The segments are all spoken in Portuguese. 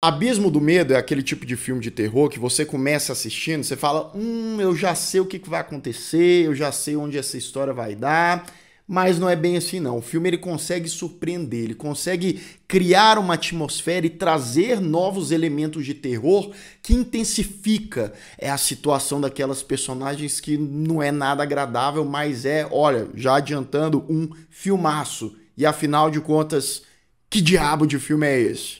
Abismo do Medo é aquele tipo de filme de terror que você começa assistindo, você fala: Hum, eu já sei o que vai acontecer, eu já sei onde essa história vai dar. Mas não é bem assim, não. O filme ele consegue surpreender, ele consegue criar uma atmosfera e trazer novos elementos de terror que intensifica é, a situação daquelas personagens que não é nada agradável, mas é, olha, já adiantando, um filmaço. E afinal de contas, que diabo de filme é esse?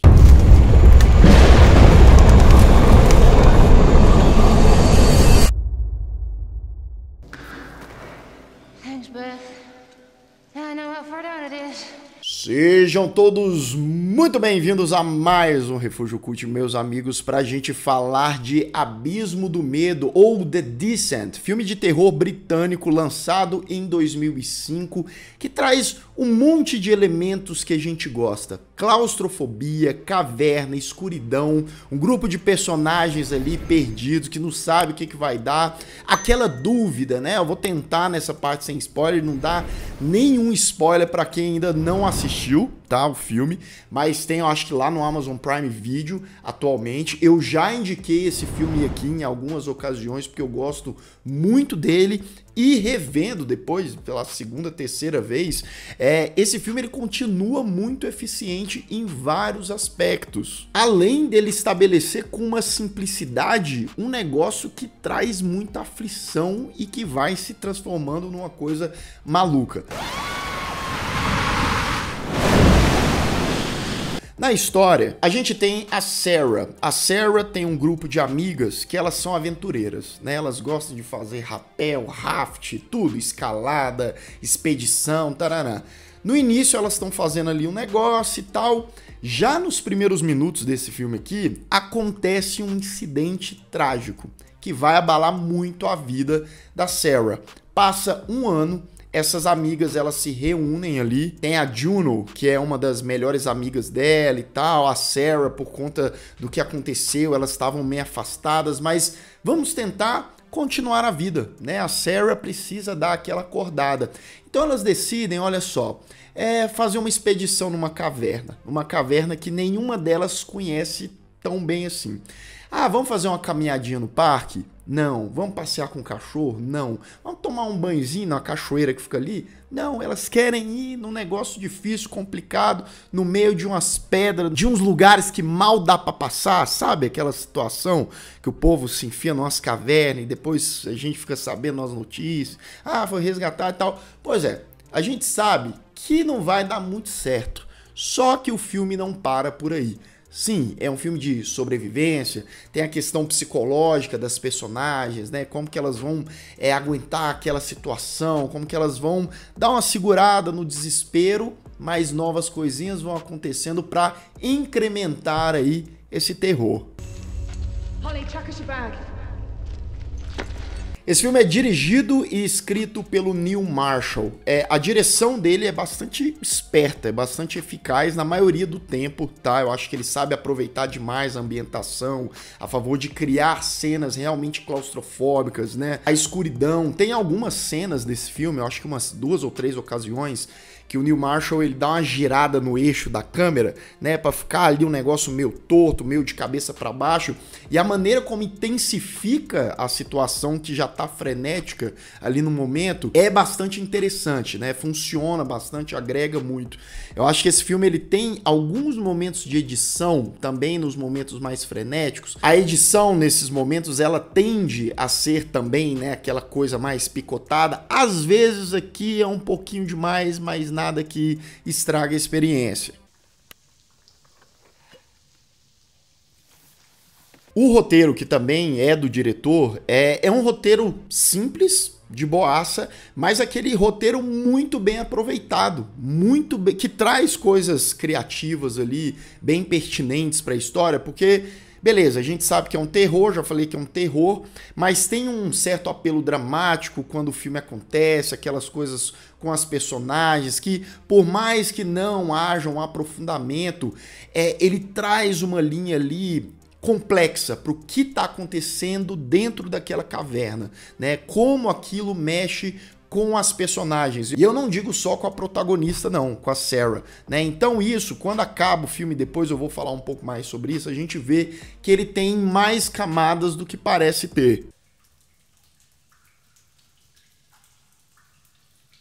Sejam todos muito bem-vindos a mais um Refúgio Cult, meus amigos, para a gente falar de Abismo do Medo ou The Descent, filme de terror britânico lançado em 2005 que traz um monte de elementos que a gente gosta claustrofobia, caverna, escuridão, um grupo de personagens ali perdidos que não sabe o que, que vai dar, aquela dúvida, né? Eu vou tentar nessa parte sem spoiler, não dá nenhum spoiler para quem ainda não assistiu, tá? O filme, mas tem, eu acho que lá no Amazon Prime Video atualmente. Eu já indiquei esse filme aqui em algumas ocasiões porque eu gosto muito dele e revendo depois, pela segunda, terceira vez, é, esse filme ele continua muito eficiente em vários aspectos. Além dele estabelecer com uma simplicidade um negócio que traz muita aflição e que vai se transformando numa coisa maluca. Na história, a gente tem a Sarah. A Sarah tem um grupo de amigas que elas são aventureiras, né? Elas gostam de fazer rapel, raft, tudo, escalada, expedição, tarará. No início elas estão fazendo ali um negócio e tal. Já nos primeiros minutos desse filme aqui, acontece um incidente trágico que vai abalar muito a vida da Sarah. Passa um ano essas amigas elas se reúnem ali. Tem a Juno, que é uma das melhores amigas dela e tal, a Sarah por conta do que aconteceu, elas estavam meio afastadas, mas vamos tentar continuar a vida, né? A Sarah precisa dar aquela acordada. Então elas decidem, olha só, é fazer uma expedição numa caverna, uma caverna que nenhuma delas conhece tão bem assim. Ah, vamos fazer uma caminhadinha no parque? Não. Vamos passear com o cachorro? Não. Vamos tomar um banhozinho na cachoeira que fica ali? Não. Elas querem ir num negócio difícil, complicado, no meio de umas pedras, de uns lugares que mal dá para passar, sabe? Aquela situação que o povo se enfia numas cavernas e depois a gente fica sabendo as notícias. Ah, foi resgatar e tal. Pois é, a gente sabe que não vai dar muito certo. Só que o filme não para por aí. Sim, é um filme de sobrevivência, tem a questão psicológica das personagens, né? Como que elas vão é, aguentar aquela situação, como que elas vão dar uma segurada no desespero, mas novas coisinhas vão acontecendo para incrementar aí esse terror. Holly, chuck us your bag. Esse filme é dirigido e escrito pelo Neil Marshall. É, a direção dele é bastante esperta, é bastante eficaz na maioria do tempo, tá? Eu acho que ele sabe aproveitar demais a ambientação, a favor de criar cenas realmente claustrofóbicas, né? A escuridão. Tem algumas cenas desse filme, eu acho que umas duas ou três ocasiões que o Neil Marshall ele dá uma girada no eixo da câmera, né, para ficar ali um negócio meio torto, meio de cabeça para baixo, e a maneira como intensifica a situação que já tá frenética ali no momento é bastante interessante, né? Funciona bastante, agrega muito. Eu acho que esse filme ele tem alguns momentos de edição também nos momentos mais frenéticos. A edição nesses momentos ela tende a ser também, né, aquela coisa mais picotada. Às vezes aqui é um pouquinho demais, mas nada que estraga a experiência. O roteiro, que também é do diretor, é, é um roteiro simples, de boaça, mas aquele roteiro muito bem aproveitado, muito bem, que traz coisas criativas ali, bem pertinentes para a história, porque beleza, a gente sabe que é um terror, já falei que é um terror, mas tem um certo apelo dramático quando o filme acontece, aquelas coisas com as personagens, que por mais que não haja um aprofundamento, é, ele traz uma linha ali complexa para o que está acontecendo dentro daquela caverna, né? Como aquilo mexe com as personagens. E eu não digo só com a protagonista, não, com a Sarah. Né? Então, isso, quando acaba o filme, depois eu vou falar um pouco mais sobre isso, a gente vê que ele tem mais camadas do que parece ter.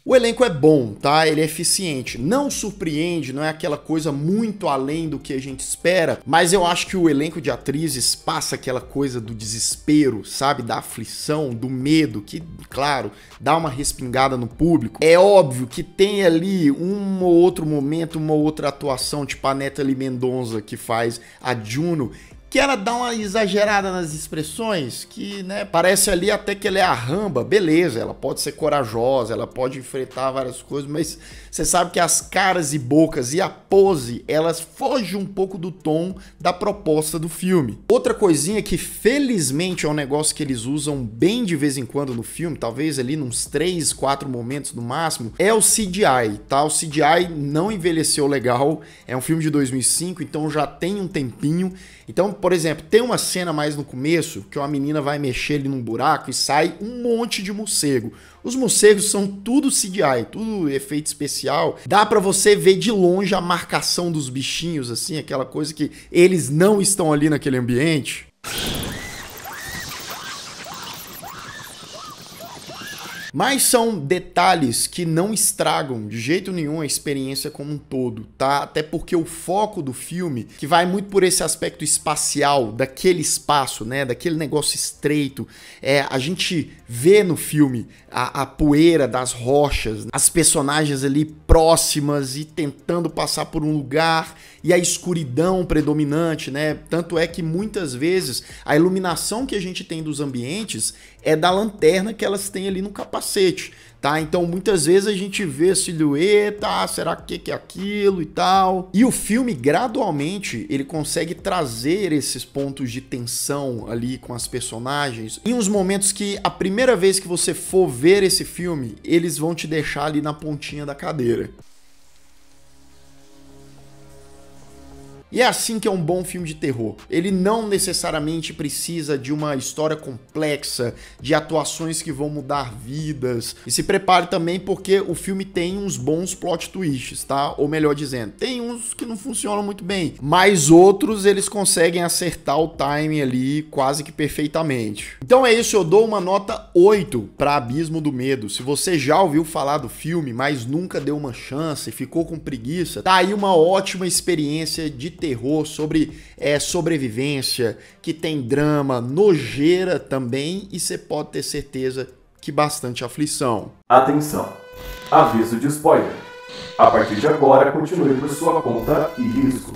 O elenco é bom, tá? Ele é eficiente. Não surpreende, não é aquela coisa muito além do que a gente espera, mas eu acho que o elenco de atrizes passa aquela coisa do desespero, sabe? Da aflição, do medo, que, claro, dá uma respingada no público. É óbvio que tem ali um ou outro momento, uma outra atuação, tipo a Natalie Mendonça, que faz a Juno, que ela dá uma exagerada nas expressões, que né, parece ali até que ela é a ramba, beleza, ela pode ser corajosa, ela pode enfrentar várias coisas, mas você sabe que as caras e bocas e a pose, elas fogem um pouco do tom da proposta do filme. Outra coisinha que felizmente é um negócio que eles usam bem de vez em quando no filme, talvez ali nos 3, 4 momentos no máximo, é o CGI, tá? O CGI não envelheceu legal, é um filme de 2005, então já tem um tempinho. Então, por exemplo, tem uma cena mais no começo que uma menina vai mexer ali num buraco e sai um monte de morcego. Os morcegos são tudo CGI, tudo efeito especial. Dá para você ver de longe a marcação dos bichinhos, assim, aquela coisa que eles não estão ali naquele ambiente. Mas são detalhes que não estragam de jeito nenhum a experiência como um todo, tá? Até porque o foco do filme, que vai muito por esse aspecto espacial, daquele espaço, né? Daquele negócio estreito, é, a gente vê no filme a, a poeira das rochas, as personagens ali próximas e tentando passar por um lugar e a escuridão predominante, né? Tanto é que muitas vezes a iluminação que a gente tem dos ambientes é da lanterna que elas têm ali no capacete, tá? Então muitas vezes a gente vê silhueta, ah, será que que é aquilo e tal. E o filme gradualmente ele consegue trazer esses pontos de tensão ali com as personagens. Em uns momentos que a primeira vez que você for ver esse filme, eles vão te deixar ali na pontinha da cadeira. E é assim que é um bom filme de terror. Ele não necessariamente precisa de uma história complexa, de atuações que vão mudar vidas. E se prepare também porque o filme tem uns bons plot twists, tá? Ou melhor dizendo, tem uns que não funcionam muito bem, mas outros eles conseguem acertar o timing ali quase que perfeitamente. Então é isso, eu dou uma nota 8 para Abismo do Medo. Se você já ouviu falar do filme, mas nunca deu uma chance, e ficou com preguiça, tá aí uma ótima experiência de terror, sobre é, sobrevivência, que tem drama, nojeira também, e você pode ter certeza que bastante aflição. Atenção! Aviso de spoiler! A partir de agora, continue por sua conta e risco.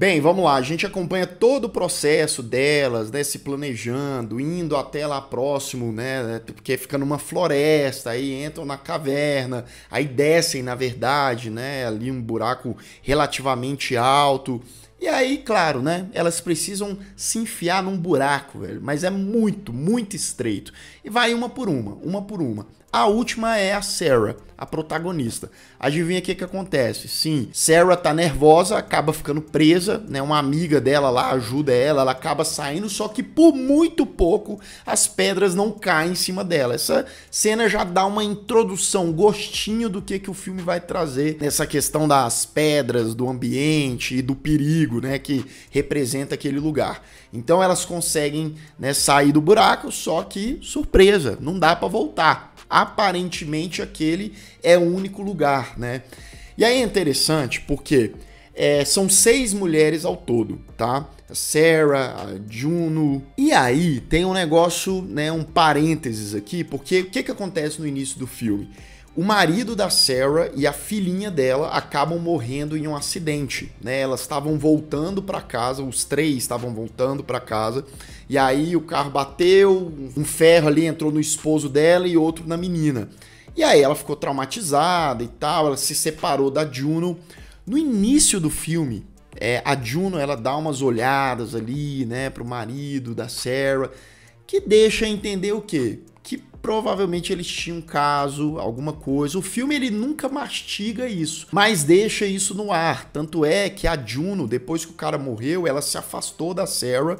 Bem, vamos lá. A gente acompanha todo o processo delas, né? Se planejando, indo até lá próximo, né, né? Porque fica numa floresta, aí entram na caverna, aí descem, na verdade, né? Ali um buraco relativamente alto. E aí, claro, né? Elas precisam se enfiar num buraco, velho. Mas é muito, muito estreito. E vai uma por uma, uma por uma. A última é a Sarah, a protagonista. Adivinha o que, que acontece? Sim, Sarah tá nervosa, acaba ficando presa, né? Uma amiga dela lá ajuda ela, ela acaba saindo, só que por muito pouco as pedras não caem em cima dela. Essa cena já dá uma introdução, um gostinho do que, que o filme vai trazer nessa questão das pedras, do ambiente e do perigo, né? Que representa aquele lugar. Então elas conseguem né, sair do buraco, só que surpresa, não dá para voltar aparentemente aquele é o único lugar, né? E aí é interessante porque é, são seis mulheres ao todo, tá? A Sarah, a Juno. E aí tem um negócio, né? Um parênteses aqui, porque o que, que acontece no início do filme? O marido da Sarah e a filhinha dela acabam morrendo em um acidente, né? Elas estavam voltando para casa, os três estavam voltando para casa, e aí o carro bateu, um ferro ali entrou no esposo dela e outro na menina. E aí ela ficou traumatizada e tal, ela se separou da Juno. No início do filme, é, a Juno ela dá umas olhadas ali, né, o marido da Sarah, que deixa entender o quê? provavelmente eles tinham um caso, alguma coisa. O filme ele nunca mastiga isso, mas deixa isso no ar. Tanto é que a Juno, depois que o cara morreu, ela se afastou da Sarah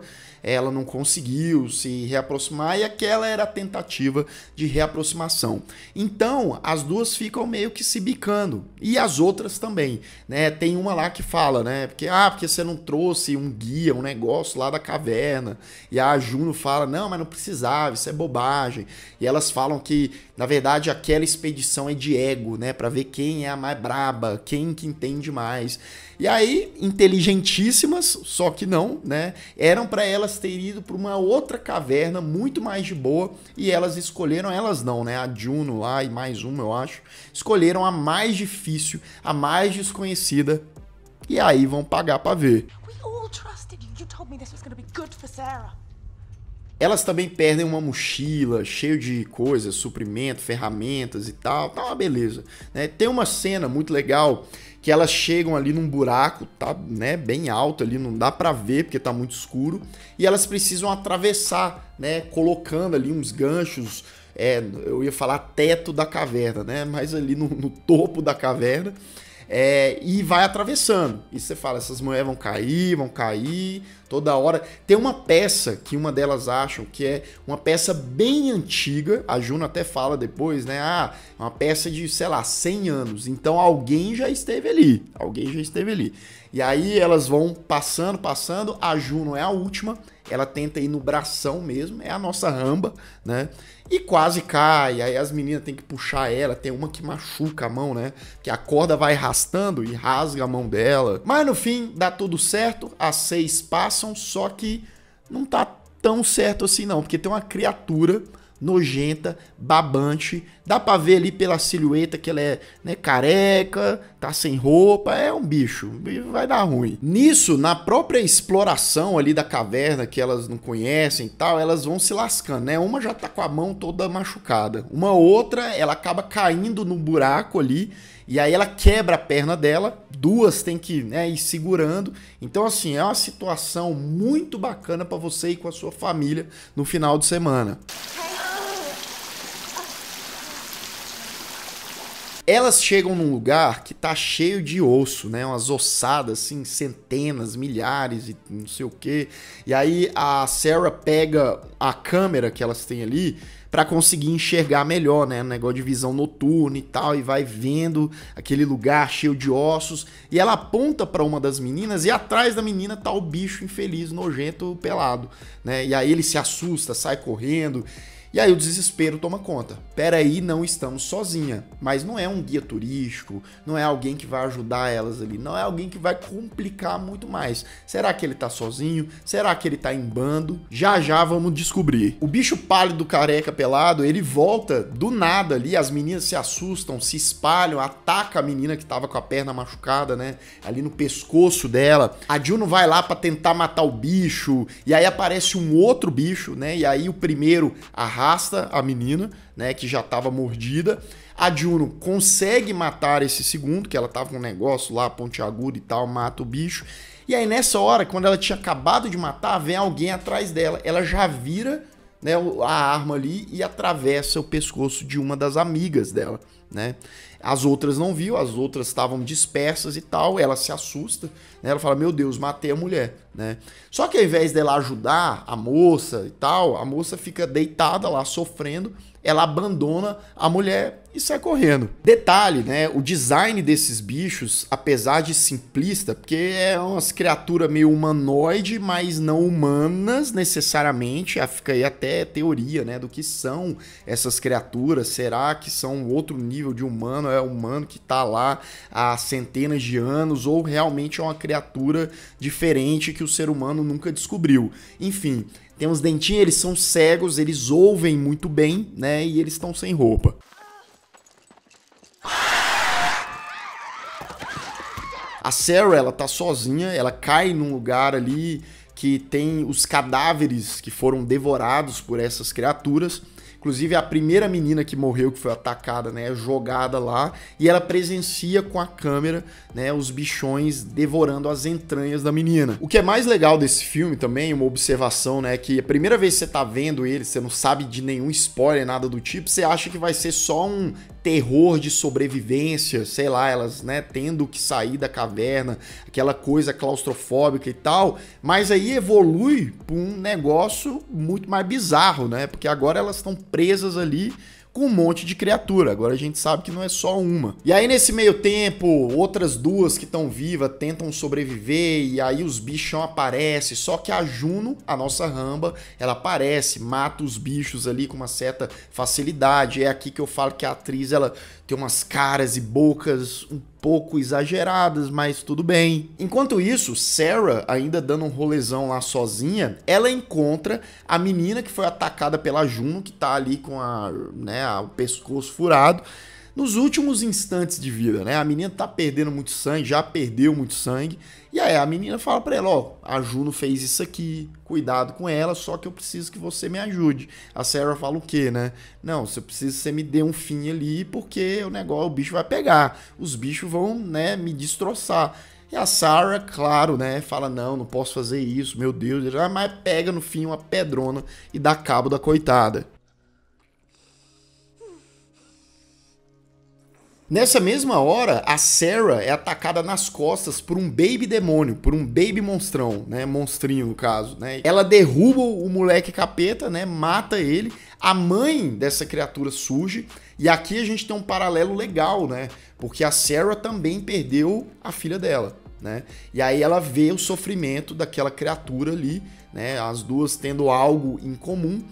ela não conseguiu se reaproximar e aquela era a tentativa de reaproximação. Então, as duas ficam meio que se bicando e as outras também, né? Tem uma lá que fala, né? Porque ah, porque você não trouxe um guia, um negócio lá da caverna. E a Juno fala: "Não, mas não precisava, isso é bobagem". E elas falam que na verdade, aquela expedição é de ego, né? Para ver quem é a mais braba, quem que entende mais. E aí, inteligentíssimas, só que não, né? Eram para elas ter ido para uma outra caverna muito mais de boa e elas escolheram, elas não, né? A Juno lá e mais uma, eu acho. Escolheram a mais difícil, a mais desconhecida. E aí vão pagar para ver. We all trusted you. You told me this was going be good for Sarah. Elas também perdem uma mochila cheia de coisas, suprimento, ferramentas e tal. Tá uma beleza. Né? Tem uma cena muito legal que elas chegam ali num buraco, tá, né, bem alto ali, não dá para ver porque tá muito escuro, e elas precisam atravessar, né, colocando ali uns ganchos, é, eu ia falar teto da caverna, né, mas ali no, no topo da caverna, é, e vai atravessando. E você fala, essas moedas vão cair, vão cair, toda hora. Tem uma peça que uma delas acham que é uma peça bem antiga, a Juno até fala depois, né? Ah, uma peça de, sei lá, 100 anos. Então alguém já esteve ali, alguém já esteve ali. E aí elas vão passando, passando, a Juno é a última, ela tenta ir no bração mesmo, é a nossa ramba, né? E quase cai, aí as meninas têm que puxar ela, tem uma que machuca a mão, né? Que a corda vai arrastando e rasga a mão dela. Mas no fim, dá tudo certo, as seis passam, só que não tá tão certo assim não, porque tem uma criatura nojenta, babante. Dá pra ver ali pela silhueta que ela é né, careca, tá sem roupa, é um bicho, vai dar ruim. Nisso, na própria exploração ali da caverna que elas não conhecem e tal, elas vão se lascando, né? Uma já tá com a mão toda machucada, uma outra ela acaba caindo no buraco ali e aí ela quebra a perna dela, duas tem que né, ir segurando. Então, assim, é uma situação muito bacana para você e com a sua família no final de semana. Hey, Elas chegam num lugar que tá cheio de osso, né? Umas ossadas, assim, centenas, milhares e não sei o quê. E aí a Sarah pega a câmera que elas têm ali para conseguir enxergar melhor, né? Um negócio de visão noturna e tal, e vai vendo aquele lugar cheio de ossos. E ela aponta para uma das meninas e atrás da menina tá o bicho infeliz, nojento, pelado, né? E aí ele se assusta, sai correndo. E aí o desespero toma conta. Peraí, não estamos sozinha. Mas não é um guia turístico, não é alguém que vai ajudar elas ali, não é alguém que vai complicar muito mais. Será que ele tá sozinho? Será que ele tá em bando? Já já vamos descobrir. O bicho pálido careca pelado, ele volta do nada ali, as meninas se assustam, se espalham, ataca a menina que tava com a perna machucada, né? Ali no pescoço dela. A Juno vai lá para tentar matar o bicho, e aí aparece um outro bicho, né? E aí o primeiro arrasa arrasta a menina, né, que já estava mordida. A Juno consegue matar esse segundo, que ela tava com um negócio lá, Ponte Aguda e tal, mata o bicho. E aí nessa hora, quando ela tinha acabado de matar, vem alguém atrás dela. Ela já vira né, a arma ali e atravessa o pescoço de uma das amigas dela né? As outras não viu, as outras estavam dispersas e tal, ela se assusta, né? Ela fala: "Meu Deus, matei a mulher", né? Só que ao invés dela ajudar a moça e tal, a moça fica deitada lá sofrendo ela abandona a mulher e sai correndo. Detalhe, né? O design desses bichos, apesar de simplista, porque é umas criaturas meio humanoide, mas não humanas necessariamente, fica aí até teoria, né, do que são essas criaturas? Será que são outro nível de humano? É humano que tá lá há centenas de anos ou realmente é uma criatura diferente que o ser humano nunca descobriu? Enfim, tem uns dentinhos, eles são cegos, eles ouvem muito bem, né? E eles estão sem roupa. A Sarah, ela tá sozinha, ela cai num lugar ali que tem os cadáveres que foram devorados por essas criaturas. Inclusive, a primeira menina que morreu, que foi atacada, né? Jogada lá. E ela presencia com a câmera, né? Os bichões devorando as entranhas da menina. O que é mais legal desse filme também, uma observação, né? É que a primeira vez que você tá vendo ele, você não sabe de nenhum spoiler, nada do tipo, você acha que vai ser só um terror de sobrevivência, sei lá, elas, né, tendo que sair da caverna, aquela coisa claustrofóbica e tal, mas aí evolui para um negócio muito mais bizarro, né? Porque agora elas estão presas ali com um monte de criatura. Agora a gente sabe que não é só uma. E aí nesse meio tempo, outras duas que estão vivas tentam sobreviver e aí os bichão aparecem, só que a Juno, a nossa Ramba, ela aparece, mata os bichos ali com uma certa facilidade. É aqui que eu falo que a atriz ela tem umas caras e bocas um pouco exageradas, mas tudo bem. Enquanto isso, Sarah, ainda dando um rolezão lá sozinha, ela encontra a menina que foi atacada pela Juno, que tá ali com a, né, o pescoço furado nos últimos instantes de vida, né? A menina tá perdendo muito sangue, já perdeu muito sangue. E aí a menina fala para ela, ó, a Juno fez isso aqui, cuidado com ela, só que eu preciso que você me ajude. A Sarah fala o quê, né? Não, você precisa que você me dê um fim ali, porque o negócio, o bicho vai pegar. Os bichos vão, né, me destroçar. E a Sarah, claro, né, fala: não, não posso fazer isso, meu Deus, mas pega no fim uma pedrona e dá cabo da coitada. Nessa mesma hora, a Sarah é atacada nas costas por um baby demônio, por um baby monstrão, né? Monstrinho, no caso, né? Ela derruba o moleque capeta, né? Mata ele. A mãe dessa criatura surge. E aqui a gente tem um paralelo legal, né? Porque a Sarah também perdeu a filha dela, né? E aí ela vê o sofrimento daquela criatura ali, né? As duas tendo algo em comum.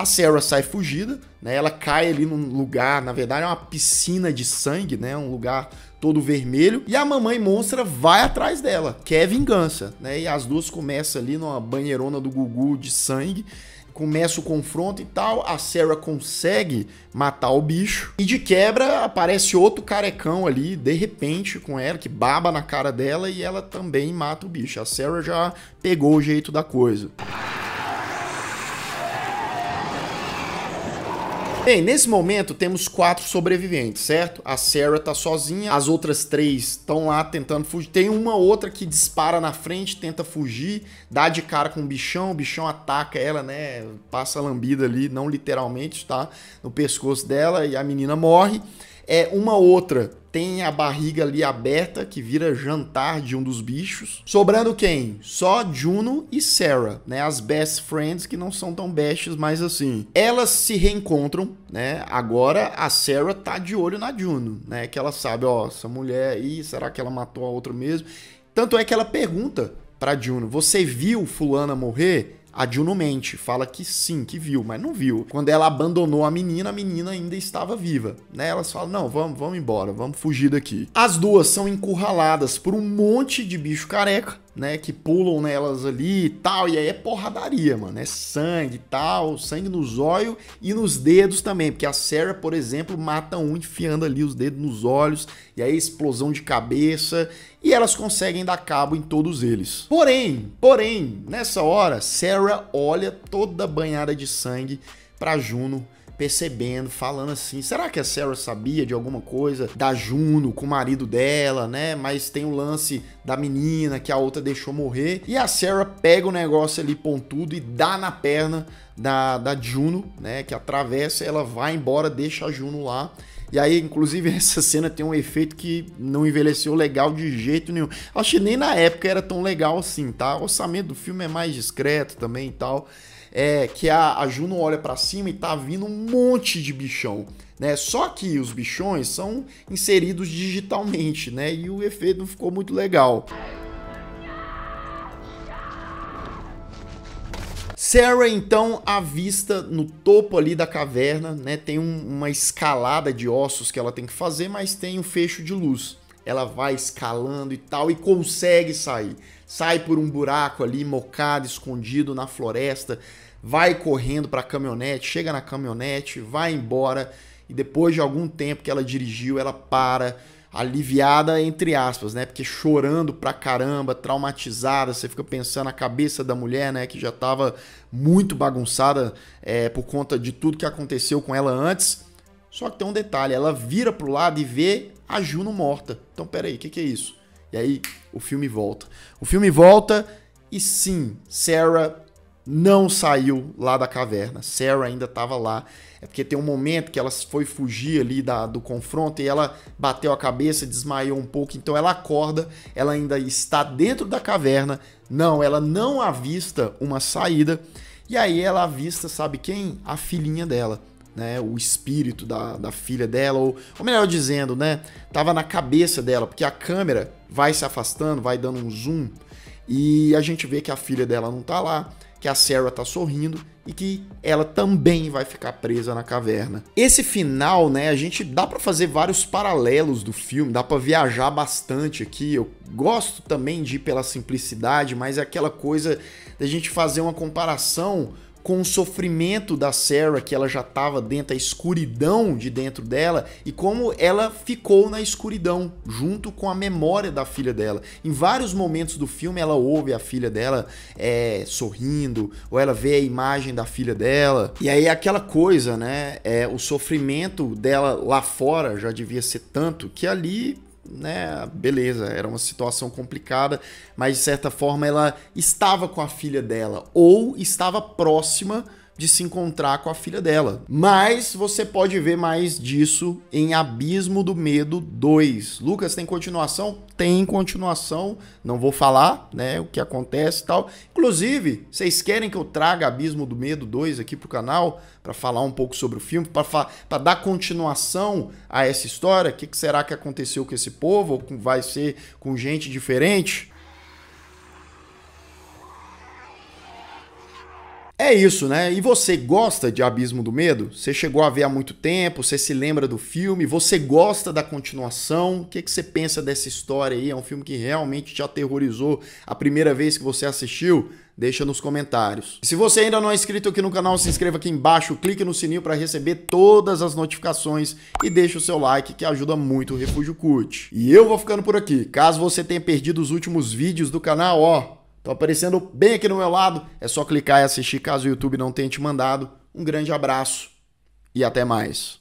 A Sarah sai fugida, né? Ela cai ali num lugar, na verdade é uma piscina de sangue, né? Um lugar todo vermelho. E a mamãe monstra vai atrás dela, quer é vingança, né? E as duas começam ali numa banheirona do Gugu de sangue. Começa o confronto e tal, a Sarah consegue matar o bicho. E de quebra aparece outro carecão ali, de repente, com ela, que baba na cara dela e ela também mata o bicho. A Sarah já pegou o jeito da coisa. Bem, nesse momento temos quatro sobreviventes, certo? A Sarah tá sozinha, as outras três estão lá tentando fugir. Tem uma outra que dispara na frente, tenta fugir, dá de cara com o bichão, o bichão ataca ela, né? Passa a lambida ali, não literalmente, tá? No pescoço dela e a menina morre. É uma outra tem a barriga ali aberta que vira jantar de um dos bichos. Sobrando quem? Só Juno e Sarah, né? As best friends que não são tão bestes, mas assim, elas se reencontram, né? Agora a Sarah tá de olho na Juno, né? Que ela sabe, ó, essa mulher aí, será que ela matou a outra mesmo? Tanto é que ela pergunta para Juno: "Você viu fulana morrer?" A Jill não mente, fala que sim, que viu, mas não viu. Quando ela abandonou a menina, a menina ainda estava viva. Né? Elas falam: não, vamos, vamos embora, vamos fugir daqui. As duas são encurraladas por um monte de bicho careca né, que pulam nelas ali e tal, e aí é porradaria, mano, é sangue e tal, sangue nos olhos e nos dedos também, porque a Sarah, por exemplo, mata um enfiando ali os dedos nos olhos, e aí é explosão de cabeça, e elas conseguem dar cabo em todos eles. Porém, porém, nessa hora, Sarah olha toda banhada de sangue para Juno percebendo, falando assim: será que a Sarah sabia de alguma coisa da Juno com o marido dela, né? Mas tem o lance da menina que a outra deixou morrer. E a Sarah pega o negócio ali pontudo e dá na perna da, da Juno, né? Que atravessa, ela vai embora, deixa a Juno lá. E aí, inclusive, essa cena tem um efeito que não envelheceu legal de jeito nenhum. Acho que nem na época era tão legal assim, tá? O orçamento do filme é mais discreto também e tal é, que a, a Juno olha para cima e tá vindo um monte de bichão. Né? Só que os bichões são inseridos digitalmente, né? E o efeito não ficou muito legal. Sarah então avista no topo ali da caverna, né? Tem um, uma escalada de ossos que ela tem que fazer, mas tem um fecho de luz ela vai escalando e tal e consegue sair. Sai por um buraco ali, mocado, escondido na floresta, vai correndo para a caminhonete, chega na caminhonete, vai embora e depois de algum tempo que ela dirigiu, ela para aliviada entre aspas, né? Porque chorando pra caramba, traumatizada, você fica pensando na cabeça da mulher, né? Que já tava muito bagunçada é, por conta de tudo que aconteceu com ela antes. Só que tem um detalhe, ela vira pro lado e vê a Juno morta. Então, peraí, o que, que é isso? E aí, o filme volta. O filme volta e sim, Sarah não saiu lá da caverna. Sarah ainda estava lá. É porque tem um momento que ela foi fugir ali da, do confronto e ela bateu a cabeça, desmaiou um pouco. Então ela acorda, ela ainda está dentro da caverna. Não, ela não avista uma saída. E aí ela avista, sabe quem? A filhinha dela né, o espírito da, da filha dela, ou, ou melhor dizendo, né, tava na cabeça dela, porque a câmera vai se afastando, vai dando um zoom, e a gente vê que a filha dela não tá lá, que a Sarah tá sorrindo e que ela também vai ficar presa na caverna. Esse final, né, a gente dá para fazer vários paralelos do filme, dá para viajar bastante aqui. Eu gosto também de ir pela simplicidade, mas é aquela coisa da gente fazer uma comparação com o sofrimento da Sarah, que ela já estava dentro da escuridão de dentro dela, e como ela ficou na escuridão, junto com a memória da filha dela. Em vários momentos do filme, ela ouve a filha dela é, sorrindo, ou ela vê a imagem da filha dela. E aí, aquela coisa, né? É, o sofrimento dela lá fora já devia ser tanto que ali né, beleza, era uma situação complicada, mas de certa forma ela estava com a filha dela ou estava próxima de se encontrar com a filha dela. Mas você pode ver mais disso em Abismo do Medo 2. Lucas, tem continuação? Tem continuação. Não vou falar, né, o que acontece e tal. Inclusive, vocês querem que eu traga Abismo do Medo 2 aqui pro canal para falar um pouco sobre o filme, para dar continuação a essa história? O que, que será que aconteceu com esse povo? Ou vai ser com gente diferente? É isso, né? E você gosta de Abismo do Medo? Você chegou a ver há muito tempo? Você se lembra do filme? Você gosta da continuação? O que, que você pensa dessa história aí? É um filme que realmente te aterrorizou a primeira vez que você assistiu? Deixa nos comentários. Se você ainda não é inscrito aqui no canal, se inscreva aqui embaixo, clique no sininho para receber todas as notificações e deixa o seu like que ajuda muito o Refúgio Cult. E eu vou ficando por aqui. Caso você tenha perdido os últimos vídeos do canal, ó, Estão aparecendo bem aqui no meu lado. É só clicar e assistir caso o YouTube não tenha te mandado. Um grande abraço e até mais.